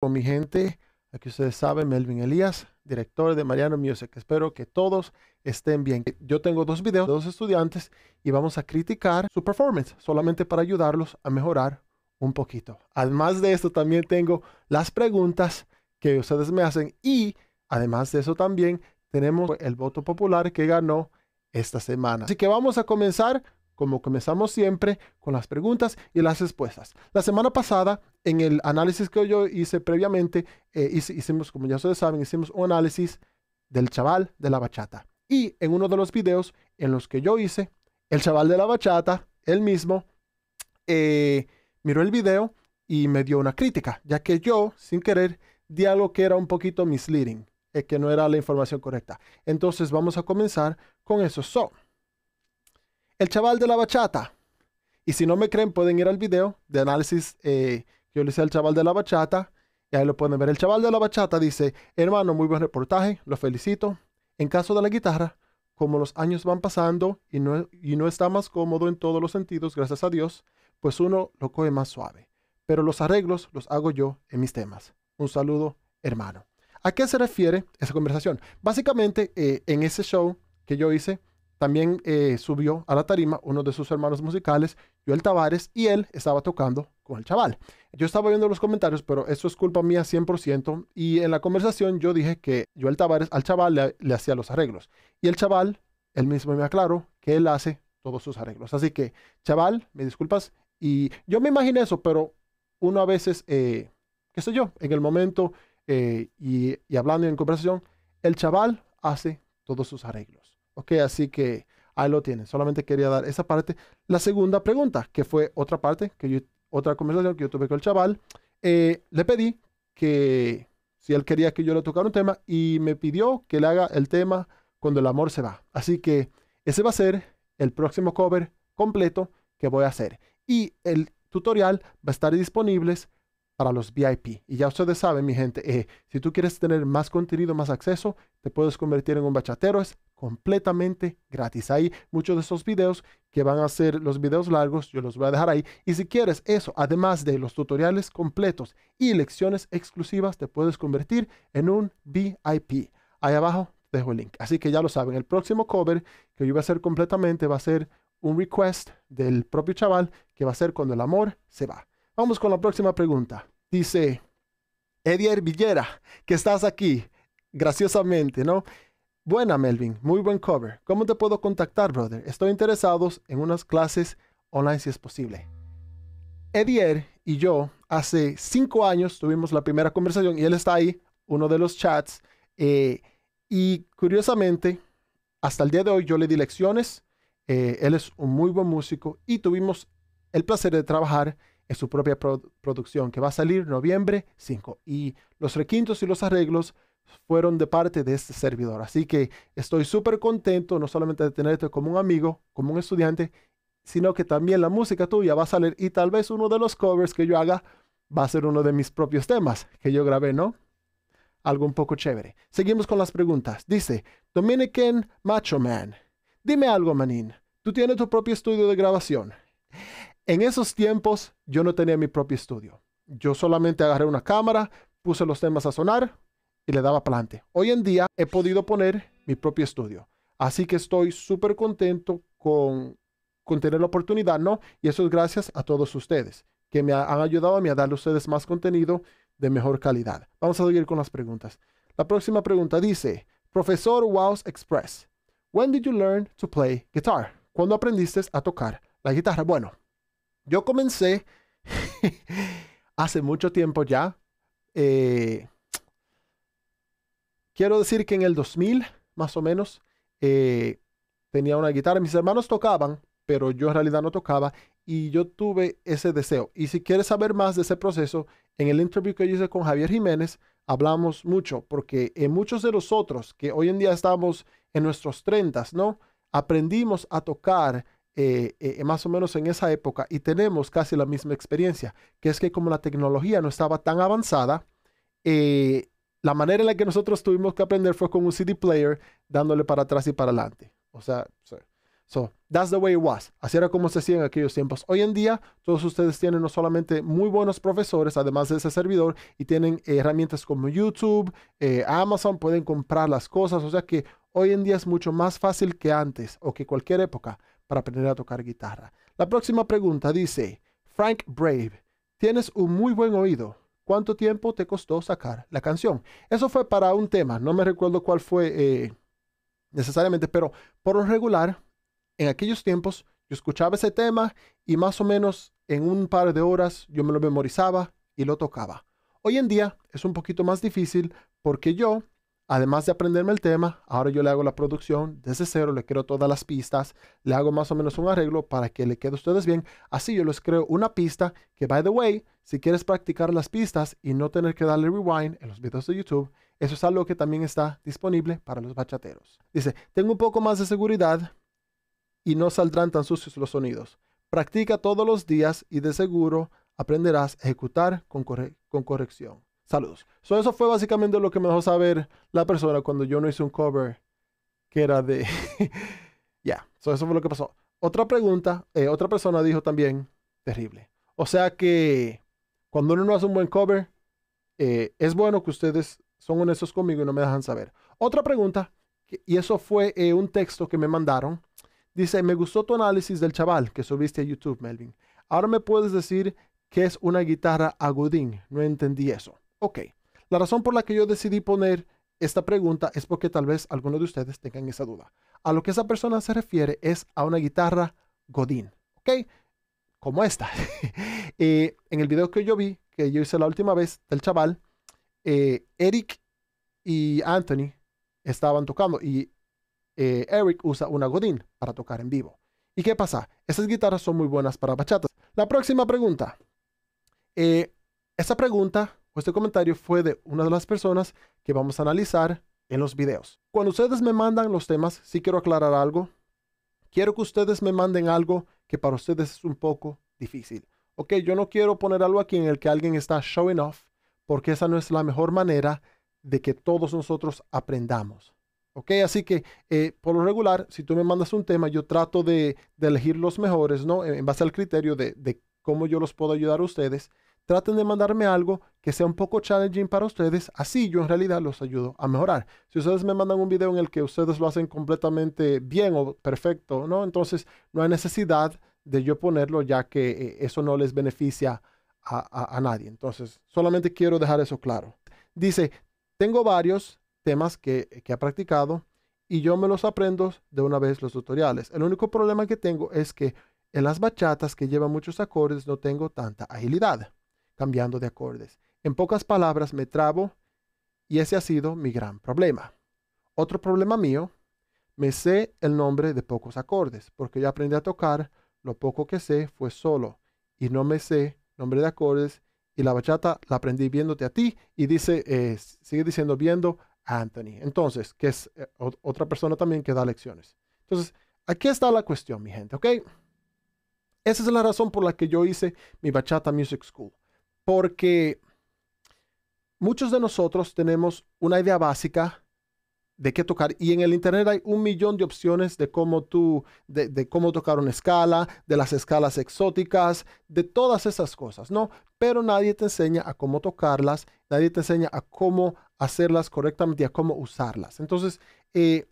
con mi gente. Aquí ustedes saben, Melvin Elías, director de Mariano Music. Espero que todos estén bien. Yo tengo dos videos de dos estudiantes y vamos a criticar su performance solamente para ayudarlos a mejorar un poquito. Además de esto, también tengo las preguntas que ustedes me hacen y además de eso también tenemos el voto popular que ganó esta semana. Así que vamos a comenzar como comenzamos siempre, con las preguntas y las respuestas. La semana pasada, en el análisis que yo hice previamente, eh, hicimos, como ya ustedes saben, hicimos un análisis del chaval de la bachata. Y en uno de los videos en los que yo hice, el chaval de la bachata, él mismo, eh, miró el video y me dio una crítica, ya que yo, sin querer, di algo que era un poquito misleading, eh, que no era la información correcta. Entonces vamos a comenzar con eso. So, el chaval de la bachata. Y si no me creen, pueden ir al video de análisis eh, que yo le hice al chaval de la bachata. Y ahí lo pueden ver. El chaval de la bachata dice, hermano, muy buen reportaje, lo felicito. En caso de la guitarra, como los años van pasando y no, no está más cómodo en todos los sentidos, gracias a Dios, pues uno lo coge más suave. Pero los arreglos los hago yo en mis temas. Un saludo, hermano. ¿A qué se refiere esa conversación? Básicamente, eh, en ese show que yo hice, también eh, subió a la tarima uno de sus hermanos musicales, Joel Tavares, y él estaba tocando con el chaval. Yo estaba viendo los comentarios, pero eso es culpa mía 100%, y en la conversación yo dije que Joel Tavares al chaval le, hacía los arreglos, y el chaval, él mismo me aclaró que él hace todos sus arreglos. Así que, chaval, me disculpas, y yo me imaginé eso, pero uno a veces, eh, qué sé yo, en el momento eh, y hablando en conversación, el chaval hace todos sus arreglos. Ok, así que ahí lo tienen. Solamente quería dar esa parte. La segunda pregunta, que fue otra parte, que yo, otra conversación que yo tuve con el chaval, eh, le pedí que si él quería que yo le tocara un tema y me pidió que le haga el tema cuando el amor se va. Así que ese va a ser el próximo cover completo que voy a hacer. Y el tutorial va a estar disponible para los VIP. Y ya ustedes saben, mi gente, eh, si tú quieres tener más contenido, más acceso, te puedes convertir en un bachatero completamente gratis. Hay muchos de esos videos que van a ser los videos largos, yo los voy a dejar ahí. Y si quieres eso, además de los tutoriales completos y lecciones exclusivas, te puedes convertir en un VIP. Ahí abajo dejo el link. Así que ya lo saben, el próximo cover que yo voy a hacer completamente va a ser un request del propio chaval que va a ser cuando el amor se va. Vamos con la próxima pregunta. Dice Edier Villera que estás aquí, graciosamente, ¿no? Buena, Melvin. Muy buen cover. ¿Cómo te puedo contactar, brother? Estoy interesado en unas clases online si es posible. Edier y yo hace cinco años tuvimos la primera conversación y él está ahí, uno de los chats. Eh, y curiosamente, hasta el día de hoy yo le di lecciones. Eh, él es un muy buen músico y tuvimos el placer de trabajar en su propia producción que va a salir noviembre 5. Y los requintos y los arreglos fueron de parte de este servidor. Así que estoy súper contento no solamente de tenerte como un amigo, como un estudiante, sino que también la música tuya va a salir y tal vez uno de los covers que yo haga va a ser uno de mis propios temas que yo grabé, ¿no? Algo un poco chévere. Seguimos con las preguntas. Dice, Dominican Macho Man, dime algo, manín, Tú tienes tu propio estudio de grabación. En esos tiempos yo no tenía mi propio estudio. Yo solamente agarré una cámara, puse los temas a sonar, y le daba plante Hoy en día he podido poner mi propio estudio. Así que estoy súper contento con, tener la oportunidad, ¿no? Y eso es gracias a todos ustedes que me han ayudado a mí a darle a ustedes más contenido de mejor calidad. Vamos a seguir con las preguntas. La próxima pregunta dice, Profesor Wows Express, when did you learn to play guitar? ¿Cuándo aprendiste a tocar la guitarra? Bueno, yo comencé hace mucho tiempo ya. Eh, Quiero decir que en el 2000, más o menos, eh, tenía una guitarra. Mis hermanos tocaban, pero yo en realidad no tocaba y yo tuve ese deseo. Y si quieres saber más de ese proceso, en el interview que hice con Javier Jiménez, hablamos mucho, porque en muchos de nosotros que hoy en día estamos en nuestros 30, ¿no? Aprendimos a tocar eh, eh, más o menos en esa época y tenemos casi la misma experiencia, que es que como la tecnología no estaba tan avanzada, la manera en la que nosotros tuvimos que aprender fue con un CD player dándole para atrás y para adelante. O sea, so, that's the way it was. Así era como se hacía en aquellos tiempos. Hoy en día, todos ustedes tienen no solamente muy buenos profesores, además de ese servidor, y tienen herramientas como YouTube, eh, Amazon, pueden comprar las cosas. O sea que hoy en día es mucho más fácil que antes o que cualquier época para aprender a tocar guitarra. La próxima pregunta dice, Frank Brave, tienes un muy buen oído. ¿Cuánto tiempo te costó sacar la canción? Eso fue para un tema, no me recuerdo cuál fue eh, necesariamente, pero por lo regular, en aquellos tiempos, yo escuchaba ese tema y más o menos en un par de horas yo me lo memorizaba y lo tocaba. Hoy en día es un poquito más difícil porque yo además de aprenderme el tema, ahora yo le hago la producción desde cero, le creo todas las pistas, le hago más o menos un arreglo para que le quede a ustedes bien. Así yo les creo una pista que, by the way, si quieres practicar las pistas y no tener que darle rewind en los videos de YouTube, eso es algo que también está disponible para los bachateros. Dice, tengo un poco más de seguridad y no saldrán tan sucios los sonidos. Practica todos los días y de seguro aprenderás a ejecutar con, con corrección. Saludos. eso fue básicamente lo que me dejó saber la persona cuando yo no hice un cover que era de... ya, eso fue lo que pasó. Otra pregunta, eh, otra persona dijo también, terrible. O sea que cuando uno no hace un buen cover, eh, es bueno que ustedes son honestos conmigo y no me dejan saber. Otra pregunta, y eso fue eh, un texto que me mandaron. Dice, me gustó tu análisis del chaval que subiste a YouTube, Melvin. Ahora me puedes decir que es una guitarra agudín. No entendí eso. Ok, la razón por la que yo decidí poner esta pregunta es porque tal vez algunos de ustedes tengan esa duda. A lo que esa persona se refiere es a una guitarra Godin, ¿ok? Como esta. Eh, en el video que yo vi, que yo hice la última vez del chaval, eh, Eric y Anthony estaban tocando y eh, Eric usa una Godin para tocar en vivo. ¿Y qué pasa? Esas guitarras son muy buenas para bachatas. La próxima pregunta. esa pregunta pues este comentario fue de una de las personas que vamos a analizar en los videos. Cuando ustedes me mandan los temas, sí quiero aclarar algo. Quiero que ustedes me manden algo que para ustedes es un poco difícil. Ok, yo no quiero poner algo aquí en el que alguien está showing off, porque esa no es la mejor manera de que todos nosotros aprendamos. Ok, así que eh, por lo regular, si tú me mandas un tema, yo trato de, elegir los mejores, ¿no? En, base al criterio de cómo yo los puedo ayudar a ustedes traten de mandarme algo que sea un poco challenging para ustedes, así yo en realidad los ayudo a mejorar. Si ustedes me mandan un video en el que ustedes lo hacen completamente bien o perfecto, ¿no? Entonces no hay necesidad de yo ponerlo ya que eh, eso no les beneficia a, a, a nadie. Entonces solamente quiero dejar eso claro. Dice, tengo varios temas que, que, ha practicado y yo me los aprendo de una vez los tutoriales. El único problema que tengo es que en las bachatas que llevan muchos acordes no tengo tanta agilidad cambiando de acordes. En pocas palabras, me trabo y ese ha sido mi gran problema. Otro problema mío, me sé el nombre de pocos acordes, porque yo aprendí a tocar, lo poco que sé fue solo, y no me sé nombre de acordes, y la bachata la aprendí viéndote a ti, y dice, eh, sigue diciendo viendo a Anthony. Entonces, que es eh, otra persona también que da lecciones. Entonces, aquí está la cuestión, mi gente, ¿ok? Esa es la razón por la que yo hice mi Bachata Music School porque muchos de nosotros tenemos una idea básica de qué tocar. Y en el Internet hay un millón de opciones de cómo de, cómo tocar una escala, de las escalas exóticas, de todas esas cosas, ¿no? Pero nadie te enseña a cómo tocarlas, nadie te enseña a cómo hacerlas correctamente a cómo usarlas. Entonces, eh,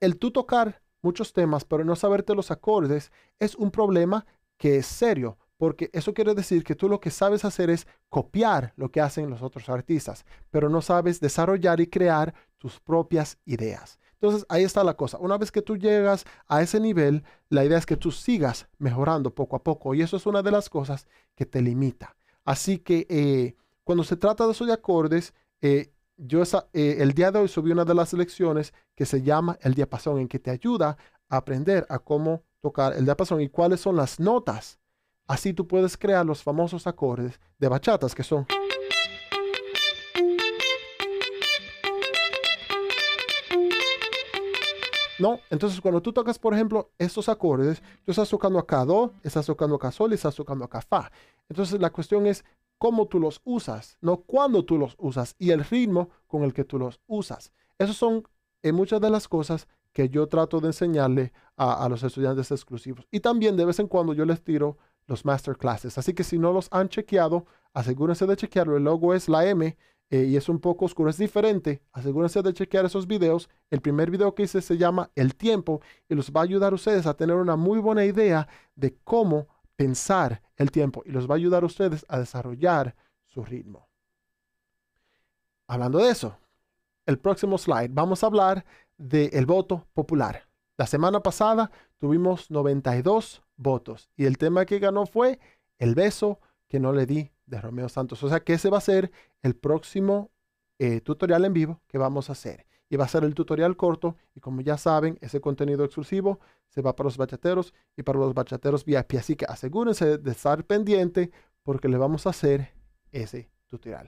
el tú tocar muchos temas, pero no saberte los acordes, es un problema que es serio, porque eso quiere decir que tú lo que sabes hacer es copiar lo que hacen los otros artistas, pero no sabes desarrollar y crear tus propias ideas. Entonces ahí está la cosa. Una vez que tú llegas a ese nivel, la idea es que tú sigas mejorando poco a poco y eso es una de las cosas que te limita. Así que eh, cuando se trata de eso de acordes, eh, yo eh, el día de hoy subí una de las lecciones que se llama el diapasón, en que te ayuda a aprender a cómo tocar el diapasón y cuáles son las notas Así tú puedes crear los famosos acordes de bachatas que son... No, entonces cuando tú tocas, por ejemplo, estos acordes, tú estás tocando acá do, estás tocando acá sol y estás tocando acá fa. Entonces la cuestión es cómo tú los usas, no cuándo tú los usas y el ritmo con el que tú los usas. Esas son eh, muchas de las cosas que yo trato de enseñarle a los estudiantes exclusivos. Y también de vez en cuando yo les tiro los masterclasses. Así que si no los han chequeado, asegúrense de chequearlo. El logo es la M eh, y es un poco oscuro, es diferente. Asegúrense de chequear esos videos. El primer video que hice se llama El tiempo y los va a ayudar a ustedes a tener una muy buena idea de cómo pensar el tiempo y los va a ayudar a ustedes a desarrollar su ritmo. Hablando de eso, el próximo slide vamos a hablar del el voto popular. La semana pasada tuvimos 92 votos y el tema que ganó fue El beso que no le di de Romeo Santos. O sea que ese va a ser el próximo eh, tutorial en vivo que vamos a hacer. Y va a ser el tutorial corto y como ya saben, ese contenido exclusivo se va para los bachateros y para los bachateros VIP. Así que asegúrense de estar pendiente porque le vamos a hacer ese tutorial.